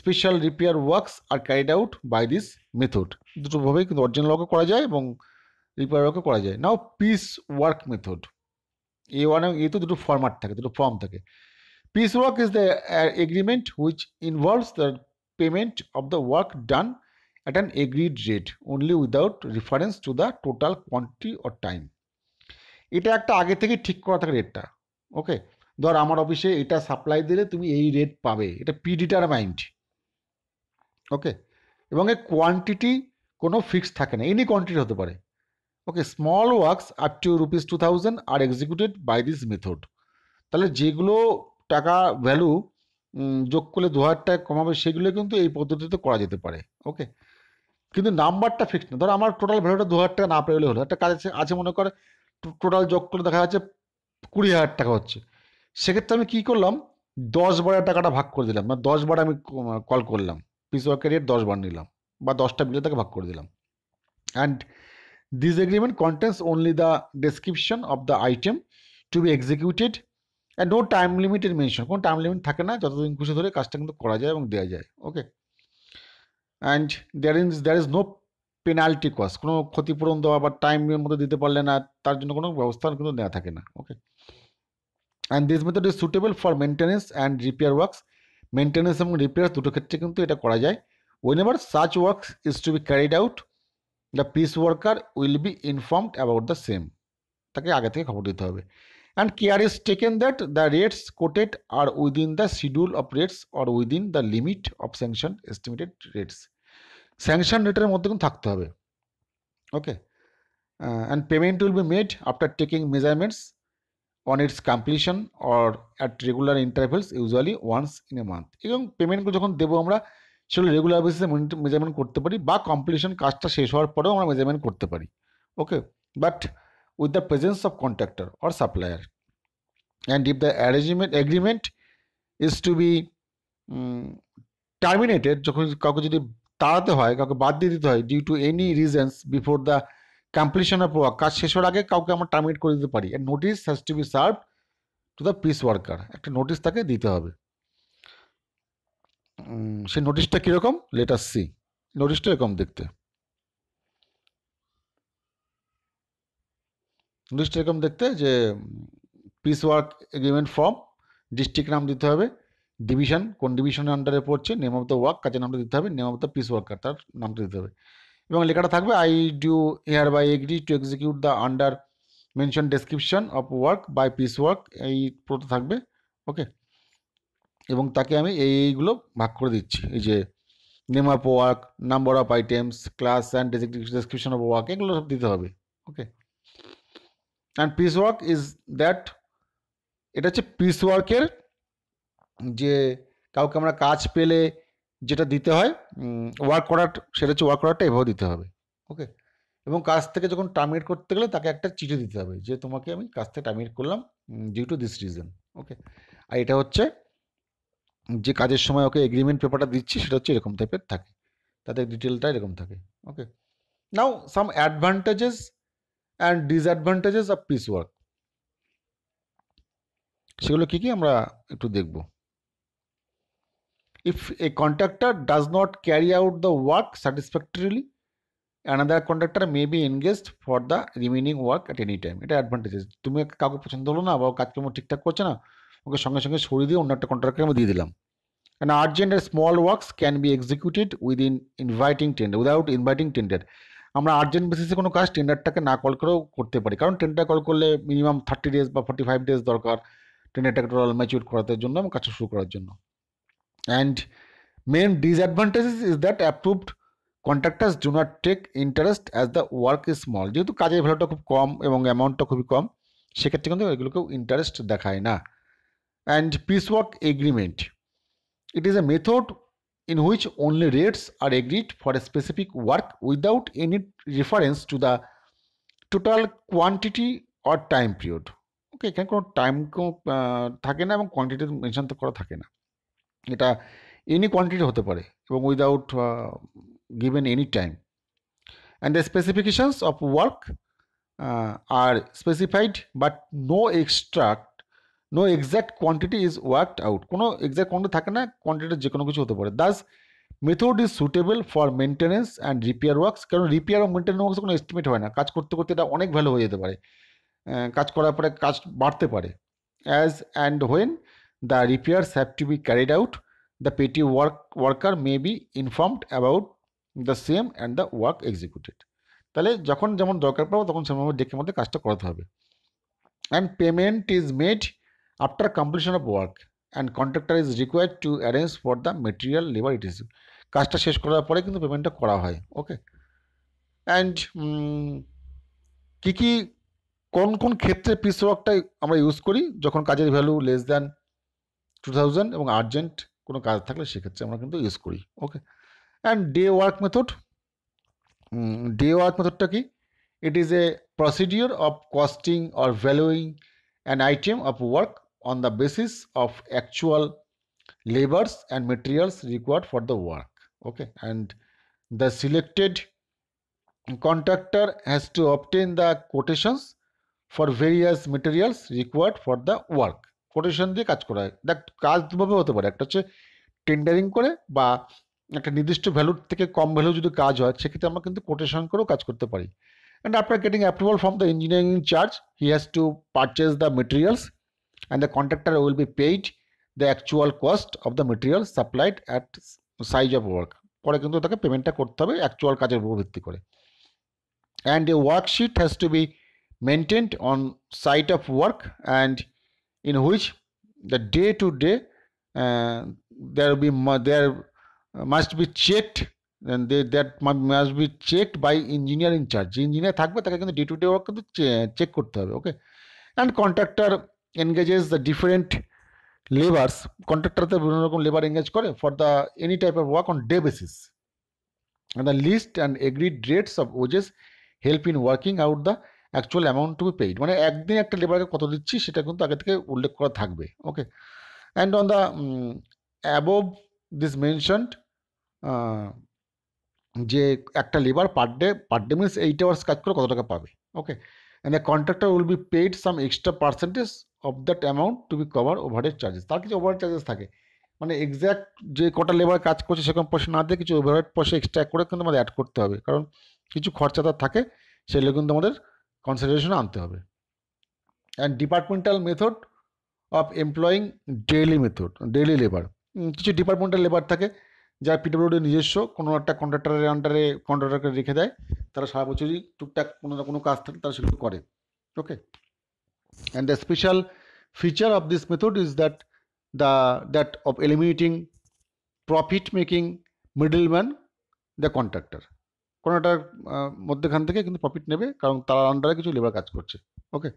special repair works are carried out by this method দুটোভাবেই কিন্তু অরিজিনাল ওয়ার্কও করা যায় এবং রিপেয়ার ওয়ার্কও করা যায় নাও পিস ওয়ার্ক মেথড এ ওয়ান এবং এ তো দুটো ফরম্যাট থাকে দুটো ফর্ম থাকে piece work is the agreement which involves the payment of the work done at an agreed rate only without reference to the total quantity or time এটা একটা আগে থেকে ঠিক করা থাকে রেটটা ওকে ধর আমার অফিসে এটা সাপ্লাই দিলে তুমি এই রেট পাবে এটা পি মাইন্ড ওকে এবং এর কোয়ান্টিটি কোনো ফিক্স থাকে না এনি কোয়ান্টিটি হতে পারে okay small works up to rupees two thousand are executed by this method তাহলে যেগুলো টাকা ভ্যালু যোগ করলে দু হাজার টাকা কমাবে সেগুলো কিন্তু এই পদ্ধতিতে করা যেতে পারে ওকে কিন্তু নাম্বারটা ফিক্সড না ধরো আমার টোটাল ভ্যালুটা দু হাজার টাকা না পেলে হলো একটা কাজ আছে মনে করে টোটাল যোগ করে দেখা যাচ্ছে কুড়ি হাজার টাকা হচ্ছে সেক্ষেত্রে আমি কী করলাম দশ বারের টাকাটা ভাগ করে দিলাম মানে দশ বার আমি কল করলাম পিস অফ ক্যারিয়ার দশ বার নিলাম বা দশটা মিলে তাকে ভাগ করে দিলাম and this agreement contents only the description of the item to be executed and no time limited mention কোনো টাইম লিমিট থাকে না যতদিন খুশি ধরে কাজটা কিন্তু করা যায় এবং দেওয়া যায় okay and there is there is no penalty cost কোনো ক্ষতিপূরণ দেওয়া বা টাইমের মধ্যে দিতে পারলে না তার জন্য কোনো ব্যবস্থা কিন্তু নেওয়া থাকে না okay and this method is suitable for maintenance and repair works maintenance এবং রিপেয়ার দুটো ক্ষেত্রে কিন্তু এটা করা যায় ওয়েন এভার সার্চ works is to be carried out the piece worker will be informed about the same তাকে আগে থেকে খবর দিতে হবে and care is taken that the rates quoted are within the schedule of rates or within the limit of sanction estimated rates sanction রেটের মধ্যে কিন্তু থাকতে হবে okay and payment will be made after taking measurements on its completion or at regular intervals usually once in a month এবং পেমেন্টগুলো যখন দেবো আমরা সেগুলো রেগুলার বেসিসে মেজারমেন্ট করতে পারি বা কমপ্লিশন কাজটা শেষ হওয়ার পরেও আমরা মেজারমেন্ট করতে পারি okay but with the presence of contractor or supplier and if the arrangement agreement is to be terminated mm, যখন কাউকে যদি তাড়াতে হয় কাউকে বাদ দিয়ে দিতে হয় due to any reasons before the completion of work কাজ শেষ হওয়ার আগে কাউকে আমরা টার্মিনেট করে দিতে পারি notice has to be serve to the piece worker একটা নোটিস তাকে দিতে হবে সেই নোটিশটা কীরকম লেটার সি নোটিশটা এরকম দেখতে লিস্ট এরকম দেখতে যে piece work agreement form district নাম দিতে হবে ডিভিশন কোন ডিভিশনের আন্ডারে পড়ছে নেম অফ দ্য ওয়ার্ক কাজের নামটা দিতে হবে name of the piece worker তার নামটা দিতে হবে এবং লেখাটা থাকবে I do hereby agree to execute the under mention description of work by piece work এই পুরোটা থাকবে ওকে এবং তাকে আমি এইগুলো ভাগ করে দিচ্ছি এই যে name of work number of items class and description of work এগুলো সব দিতে হবে okay and piece work is that এটা হচ্ছে পিস ওয়ার্কের যে কাউকে আমরা কাজ পেলে যেটা দিতে হয় ওয়ার্ক করার সেটা হচ্ছে ওয়ার্ক করারটা এভাবে দিতে হবে ওকে এবং কাজ থেকে যখন টার্মিনেট করতে গেলে তাকে একটা চিঠি দিতে হবে যে তোমাকে আমি কাজ থেকে টার্মিনেট করলাম due to this reason okay আর এটা হচ্ছে যে কাজের সময় ওকে এগ্রিমেন্ট পেপারটা দিচ্ছি সেটা হচ্ছে এরকম টাইপের থাকে তাদের ডিটেলটা এরকম থাকে okay now some advantages and disadvantages of piece work সেগুলো কী কী আমরা একটু দেখব if a contractor does not carry out the work satisfactorily another contractor may be engaged for the remaining work at any time এটা অ্যাডভান্টেজেস তুমি কাউকে পছন্দ হলো না বা কাজকর্ম ঠিকঠাক করছে না ওকে সঙ্গে সঙ্গে সরিয়ে দিয়ে অন্য একটা কন্ট্রাক্টকে আমি দিয়ে দিলাম an urgent and small works can be executed within inviting tender without inviting tender আমরা আর্জেন্ট বেসিসে কোনো কাজ টেন্ডারটাকে না কল করেও করতে পারি কারণ টেন্ডার কল করলে মিনিমাম থার্টি ডেজ বা ফর্টি ফাইভ ডেজ দরকার টেন্ডারটাকে টোটাল ম্যাচিউর করাতে জন্য এবং কাজটা শুরু করার জন্য and main disadvantages is that approved contractors do not take interest as the work is small যেহেতু কাজের ভ্যালুটা খুব কম এবং অ্যামাউন্টটা খুবই কম সেক্ষেত্রে কিন্তু এগুলোকেও ইন্টারেস্ট দেখায় না and piece work agreement it is a method in which only rates are agreed for a specific work without any reference to the total quantity or time period okay এখানে কোনো টাইম থাকে না এবং কোয়ান্টিটি মেনশন তো করা থাকে না এটা এনি কোয়ান্টিটি হতে পারে এবং without given any time and the specifications of work are specified but no extract no exact quantity is worked out কোনো এক্স্যাক্ট কোয়ান্টিটি থাকে না কোয়ান্টিটি যে কোনো কিছু হতে পারে thus method is suitable for maintenance and repair works কারণ রিপেয়ার ও মেনটেন্যান্স ওয়ার্কস কোনো এস্টিমেট হয় না কাজ করতে করতে এটা অনেক ভ্যালু হয়ে যেতে পারে কাজ করার পরে কাজ বাড়তে পারে as and when the repairs have to be carried out the petty work worker may be informed about the same and the work executed তাহলে যখন যেমন দরকার পাবো তখন সেমন ডেকের মধ্যে কাজটা করাতে হবে and payment is made after completion of work and contractor is required to arrange for the material labor it is কাজটা শেষ করার পরে কিন্তু পেমেন্টটা করা হয় ওকে অ্যান্ড কী কী কোন কোন ক্ষেত্রে পিস ওয়ার্কটা আমরা ইউজ করি যখন কাজের value less than two thousand এবং আর্জেন্ট কোনো কাজ থাকলে সেক্ষেত্রে আমরা কিন্তু ইউজ করি okay and day work method day work মেথডটা কি it is a procedure of costing or valuing an item of work on the basis of actual labors and materials required for the work okay and the selected contractor has to obtain the quotations for various materials required for the work quotation দিয়ে কাজ করা হয় দেখ কাজ দুভাবে হতে পারে একটা হচ্ছে টেন্ডারিং করে বা একটা নির্দিষ্ট ভ্যালুর থেকে কম ভ্যালু যদি কাজ হয় সেক্ষেত্রে আমরা কিন্তু কোটেশন করেও কাজ করতে পারি and after getting approval from the engineering charge he has to purchase the materials and the contractor will be paid the actual cost of the material supplied at size of work পরে কিন্তু তাকে পেমেন্টটা করতে হবে অ্যাকচুয়াল কাজের উপর ভিত্তি করে and worksheet has to be maintained on site of work and in which the day to day uh, there be there must be checked and that must be checked by engineer in charge যে ইঞ্জিনিয়ার থাকবে তাকে কিন্তু ডে টু ডে ওয়ার্ক কিন্তু চেক করতে হবে okay and contractor engages the different labours কন্ট্রাক্টরদের বিভিন্ন রকম লেবার এনগেজ করে for the any type of work on day basis the list and and agreed of wages help in working out out actual amount to be paid মানে একদিন একটা লেবারকে কত দিচ্ছি সেটা কিন্তু আগে থেকে উল্লেখ করা থাকবে okay and on the above this mentioned যে একটা labour per day per day means eight hours কাজ করে কত টাকা পাবে okay and the contractor will be paid some extra percentage of that amount to be cover overhead charges তার কিছু ওভারহেড চার্জেস থাকে মানে এক্স্যাক্ট যে কটা লেবার কাজ করছে সেরকম পয়সা না দিয়ে কিছু ওভারহেড পয়সা এক্সট্রা করে কিন্তু আমাদের অ্যাড করতে হবে কারণ কিছু খরচা তার থাকে সেগুলো কিন্তু আমাদের কনসিডারেশনে আনতে হবে and departmental method of employing daily method daily labour কিছু ডিপার্টমেন্টাল লেবার থাকে যা পিডব্লিউডি নিজস্ব কোনো একটা কন্ট্রাক্টারের আন্ডারে কন্ট্রাক্টারকে রেখে দেয় তারা সারা বছরই টুকটাক কোনো না কোনো কাজ থাকে তারা সেগুলো করে ওকে And the special feature of this method is that the that of eliminating profit making middleman the contractor কোনোটার মধ্যেখান থেকে কিন্তু প্রফিট নেবে কারণ তার আন্ডারে কিছু লেবার কাজ করছে ওকে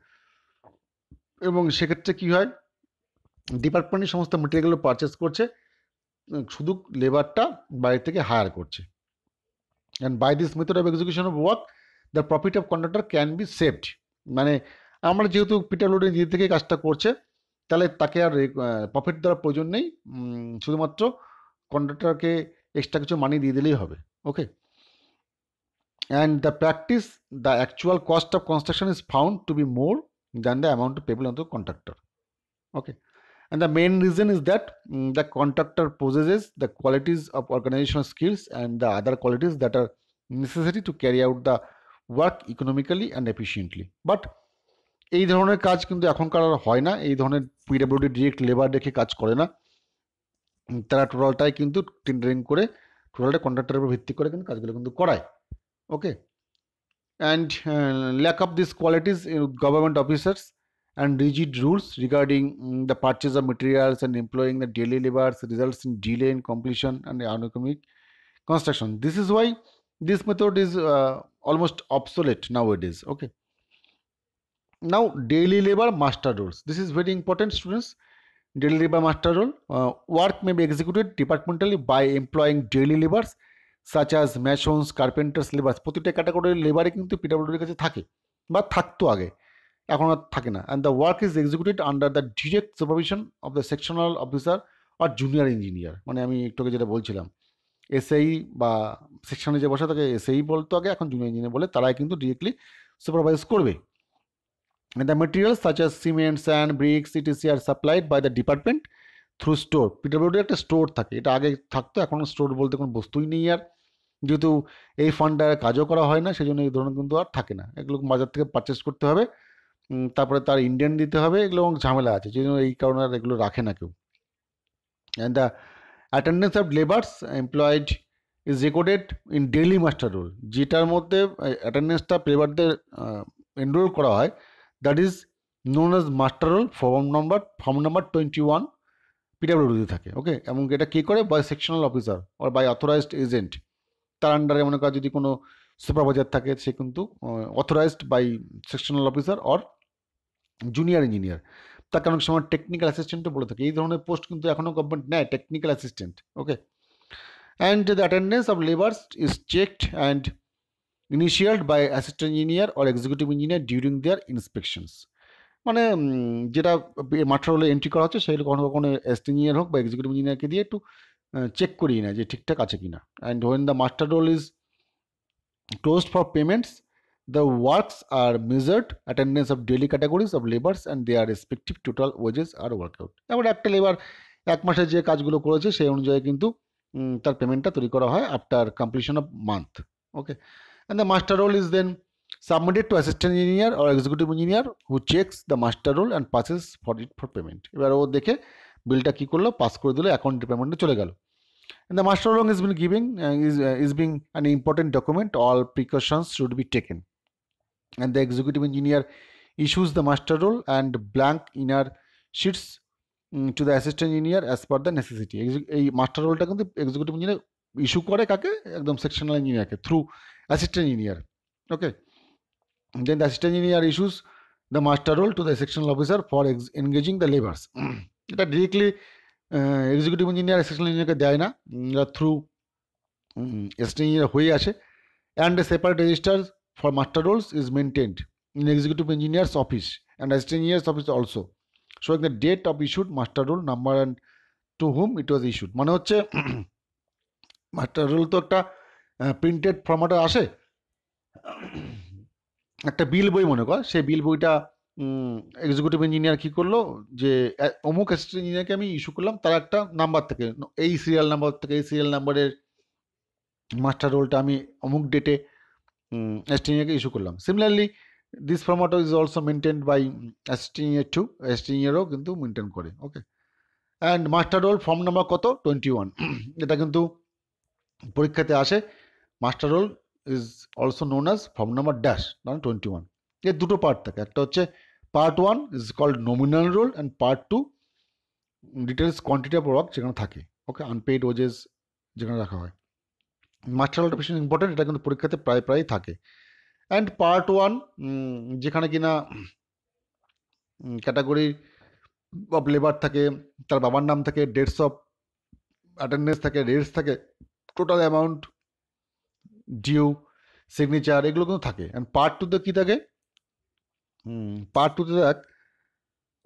এবং সেক্ষেত্রে কি হয় ডিপার্টমেন্টের সমস্ত মেটেরিয়ালগুলো পারচেস করছে শুধু লেবারটা বাইরে থেকে হায়ার করছে and by this method of execution of work the profit of contractor can be saved মানে আমরা যেহেতু পিটার লোডের নিজে থেকে কাজটা করছে তাহলে তাকে আর প্রফিট দেওয়ার প্রয়োজন নেই শুধুমাত্র কন্ডাক্টরকে এক্সট্রা কিছু মানি দিয়ে দিলেই হবে okay and the practice the actual cost of construction is found to be more than the amount payable onto the contractor okay and the main reason is that the contractor possesses the qualities of organisation skills and the other qualities that are necessary to carry out the work economically and efficiently but এই ধরনের কাজ কিন্তু এখনকার আর হয় না এই ধরনের পিডাব্লিউডি ডিরেক্ট লেবার রেখে কাজ করে না তারা টোটালটাই কিন্তু টেন্ডারিং করে টোটালটা কন্ট্রাক্টারের উপর ভিত্তি করে কিন্তু কাজগুলো কিন্তু করায় okay and lack of this qualities government officers and rigid rules regarding mm, the purchase of materials and employing the daily labors results in delay in completion and uneconomic construction. This is why this method is uh, almost obsolete nowadays. Okay. Now daily labor master roles. This is very important students. Daily labor master role. Uh, work may be executed departmentally by employing daily laborers such as masons, carpenters, laborers. প্রতিটা ক্যাটাগরির লেবারে কিন্তু পিডাব্লিউডির কাছে থাকে বা থাকতো আগে এখন আর থাকে না and the work is executed under the direct supervision of the sectional officer or junior engineer মানে আমি একটু আগে যেটা বলছিলাম এসআই বা সেকশনে যে বসে তাকে এসআই বলতো আগে এখন জুনিয়র ইঞ্জিনিয়ার বলে তারাই কিন্তু ডিরেক্টলি সুপারভাইজ করবে And the materials such as cement, sand, bricks, etc. are supplied by the department through store পিডাব্লিউডির একটা স্টোর থাকে এটা আগে থাকতো এখন স্টোর বলতে কোনো বস্তুই নেই আর যেহেতু এই ফান্ডটা কাজও করা হয় না সেই জন্য এই ধরনের কিন্তু আর থাকে না এগুলো বাজার থেকে পারচেস করতে হবে তারপরে তার ইন্ডিয়ান দিতে হবে এগুলো অনেক ঝামেলা আছে যে জন্য এই কারণে আর এগুলো রাখে না কেউ and the attendance of labours employed is recorded in daily master roll যেটার মধ্যে অ্যাটেন্ডেন্সটা লেবারদের এনরোল করা হয় that is known as master roll form number form number twenty one পিডাব্লিউডিতে থাকে ওকে এবং এটা কে করে by sectional officer or by authorised agent তার আন্ডারে মনে করা যদি কোনো সুপারভাইজার থাকে সে কিন্তু authorised by sectional officer or junior engineer তাকে অনেক সময় টেকনিক্যাল অ্যাসিস্ট্যান্টও বলে থাকে এই ধরনের পোস্ট কিন্তু এখনও গভর্নমেন্ট নেয় technical assistant okay and the attendance of labours is checked and initialled by assistant engineer or executive engineer during their inspections মানে যেটা মাঠের হলে এন্ট্রি করা হচ্ছে সেগুলো কখনো কখনো অ্যাসিস্ট্যান্ট ইঞ্জিনিয়ার হোক বা এক্সিকিউটিভ ইঞ্জিনিয়ারকে দিয়ে একটু চেক করিয়ে নেয় যে ঠিকঠাক আছে কি না and when the master roll is closed for payments the works are measured, attendance of daily categories of labors and their respective total wages are worked out. এবার একটা লেবার এক মাসে যে কাজগুলো করেছে সেই অনুযায়ী কিন্তু তার পেমেন্টটা তৈরি করা হয় after completion of month okay and the master role is then submitted to assistant engineer or executive engineer who checks the master role and passes for it for payment এবার ও দেখে বিলটা কি করলো পাস করে দিল অ্যাকাউন্ট পেমেন্টে চলে গেল and the master role is being giving uh, is uh, is being an important document all precautions should be taken and the executive engineer issues the master role and blank inner sheets um, to the assistant engineer as per the necessity এই মাস্টার রোলটা কিন্তু এক্সিকিউটিভ ইঞ্জিনিয়ার ইস্যু করে কাকে একদম সেকশনাল ইঞ্জিনিয়ারকে through assistant engineer okay and then the assistant engineer issues the master role to the sectional officer for engaging the এটা ডিরেক্টলি এক্সিকিউটিভ ইঞ্জিনিয়ার সেকশনাল ইঞ্জিনিয়ারকে দেয় না থ্রু এসটি ইঞ্জিনিয়ার হয়ে আসে and separate register for master rolls is maintained in executive engineer's office and assistant engineer's office also show showing the date of issued master roll number and to whom it was issued মানে হচ্ছে মাস্টার রোল তো একটা প্রিন্টেড ফর্মাটে আসে একটা বিল বই মনে কর সেই বিল বইটা এক্সিকিউটিভ ইঞ্জিনিয়ার কী করলো যে অমুক অ্যাসিস্ট্যান্ট ইঞ্জিনিয়ারকে আমি ইস্যু করলাম তার একটা নাম্বার থেকে এই সিরিয়াল নাম্বার থেকে এই সিরিয়াল নাম্বারের মাস্টার রোলটা আমি অমুক ডেটে অ্যাসিস্ট ইঞ্জিনিয়ারকে ইস্যু করলাম similarly this format is also maintain by assist engineer to assist ইঞ্জিনিয়ারও কিন্তু মেনটেন করে okay and master roll form number কত টোয়েন্টি ওয়ান এটা কিন্তু পরীক্ষাতে আসে master roll is also known as form number dash মানে টোয়েন্টি ওয়ান এর দুটো পার্ট থাকে একটা হচ্ছে part one is called nominal roll and part two details quantity of work যেখানে থাকে ওকে আনপেইড ওজেস যেখানে রাখা হয় মাস্টার রোলটা ভীষণ ইম্পর্টেন্ট এটা কিন্তু পরীক্ষাতে প্রায় প্রায় থাকে অ্যান্ড পার্ট ওয়ান যেখানে কিনা ক্যাটাগরি অফ লেবার থাকে তার বাবার নাম থাকে ডেটস অফ অ্যাটেন্ডেন্স থাকে রেটস থাকে টোটাল অ্যামাউন্ট ডিউ সিগনেচার এগুলো কিন্তু থাকে অ্যান্ড পার্ট টুতে কী থাকে পার্ট টুতে দেখ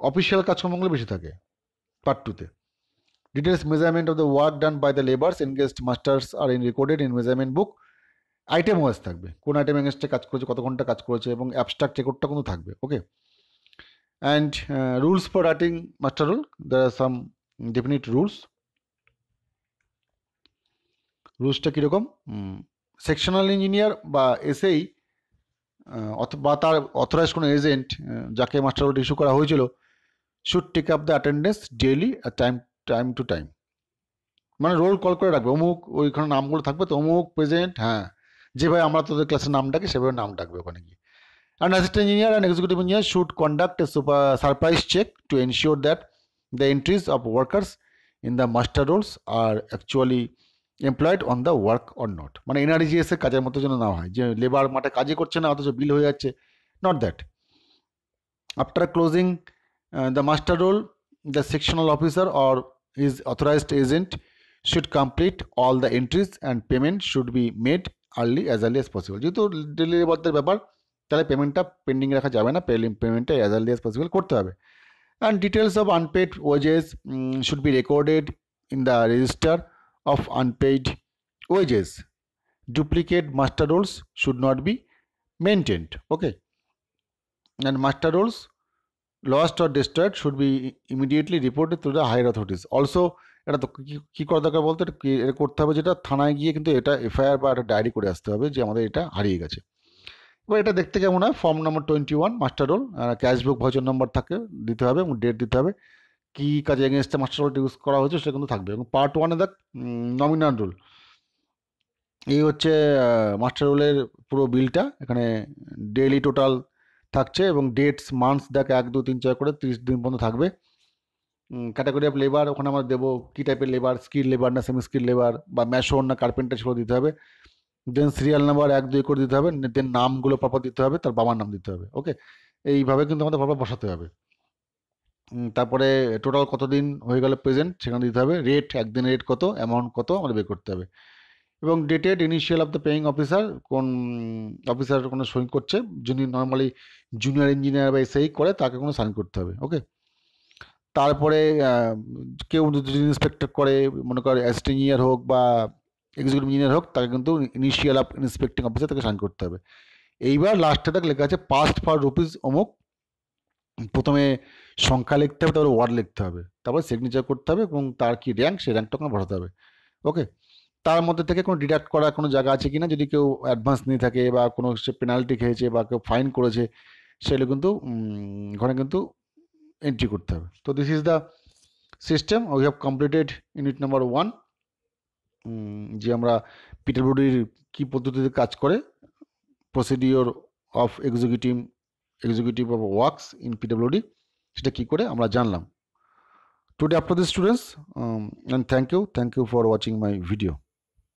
অফিসিয়াল কাজকর্মগুলো বেশি থাকে পার্ট টুতে details measurement of the work done by the labours engaged masters are in recorded in measurement book item wise থাকবে কোন আইটেম এগেনস্টে কাজ করেছে কত ঘন্টা কাজ করেছে এবং অ্যাবস্ট্রাক্ট রেকর্ডটা কিন্তু থাকবে okay and rules for writing master roll there are some definite rules রুলসটা কীরকম সেকশনাল ইঞ্জিনিয়ার বা এসেই বা তার অথরাইজ কোনো এজেন্ট যাকে মাস্টার বোর্ড ইস্যু করা হয়েছিল should take up the attendance daily time time to time মানে রোল কল করে রাখবে অমুক ওইখানে নামগুলো থাকবে তো অমুক প্রেজেন্ট হ্যাঁ যেভাবে আমরা তোদের ক্লাসের নাম ডাকি সেভাবে নাম ডাকবে ওখানে গিয়ে and assistant engineer and executive engineer should conduct a super surprise check to ensure that the entries of workers in the master rolls are actually employed on the work or not মানে এনআরজিএস এর কাজের মতো যেন না হয় যে লেবার মাঠে কাজে করছে না অথচ বিল হয়ে যাচ্ছে not that after closing the master roll the sectional officer or is authorised agent should complete all the entries and payment should be made early as early as possible যেহেতু ডেলি লেবারদের ব্যাপার তাহলে পেমেন্টটা পেন্ডিং রাখা যাবে না পেমেন্টটা অ্যাজ আর্লি অ্যাজ পসিবল করতে হবে and details of unpaid wages should be recorded in the register of unpaid wages. Duplicate master rolls should not be maintained. Okay. And master rolls lost or destroyed should be immediately reported to the higher authorities. Also, এটা তো কী করা দরকার বলতো এটা এটা করতে হবে যেটা থানায় গিয়ে কিন্তু এটা এফআইআর বা একটা ডায়েরি করে আসতে হবে যে আমাদের এটা হারিয়ে গেছে এবার এটা দেখতে কেমন হয় form number twenty one master roll cashbook ভজন নম্বর থাকে দিতে হবে এবং ডেট দিতে হবে কী কাজে এগেনস্টে মাস্টার ওয়ার্ড ইউজ করা হয়েছে সেটা কিন্তু থাকবে এবং পার্ট ওয়ানে দেখ নমিনাল রুল এই হচ্ছে মাস্টার রোলের পুরো বিলটা এখানে ডেলি টোটাল থাকছে এবং ডেটস মান্থস দেখ এক দু তিন চার করে তিরিশ দিন পর্যন্ত থাকবে ক্যাটাগরি অফ লেবার ওখানে আমরা দেবো কী টাইপের লেবার স্কিল লেবার না সেমি স্কিল লেবার বা ম্যাশন না কার্পেন্টার সেগুলো দিতে হবে দেন সিরিয়াল নাম্বার এক দুই করে দিতে হবে দেন নামগুলো প্রপার দিতে হবে তার বাবার নাম দিতে হবে ওকে এইভাবে কিন্তু আমাদের পরপর বসাতে হবে তারপরে টোটাল কতদিন হয়ে গেল প্রেজেন্ট সেখানে দিতে হবে রেট একদিন রেট কত অ্যামাউন্ট কত আমাদের বের করতে হবে এবং dated initial of the paying officer কোন অফিসার কোনো সই করছে যিনি নর্মালি জুনিয়র ইঞ্জিনিয়ার বা এসআই করে তাকে কোনো সাইন করতে হবে ওকে তারপরে কেউ যদি ইন্সপেক্টর করে মনে করে অ্যাসিস্ট্যান্ট ইঞ্জিনিয়ার হোক বা এক্সিকিউটিভ ইঞ্জিনিয়ার হোক তাকে কিন্তু ইনিশিয়াল অফ ইন্সপেক্টিং অফিসার তাকে সাইন করতে হবে এইবার লাস্টে তাকে লেখা আছে পাস্ট ফার রুপিস অমুক প্রথমে সংখ্যা লিখতে হবে তারপরে ওয়ার্ড লিখতে হবে তারপরে সিগনেচার করতে হবে এবং তার কি র্যাঙ্ক সেই র্যাঙ্কটা ওখানে ভরাতে হবে ওকে তার মধ্যে থেকে কোনো ডিডাক্ট করার কোনো জায়গা আছে কি না যদি কেউ অ্যাডভান্স নিয়ে থাকে বা কোনো সে পেনাল্টি খেয়েছে বা কেউ ফাইন করেছে সেগুলো কিন্তু ওখানে কিন্তু এন্ট্রি করতে হবে তো this is the system we have completed unit number one যে আমরা পিটারবুডির কী পদ্ধতিতে কাজ করে procedure of executive executive of works in PWD সেটা কি করে আমরা জানলাম today after the students and thank you thank you for watching my video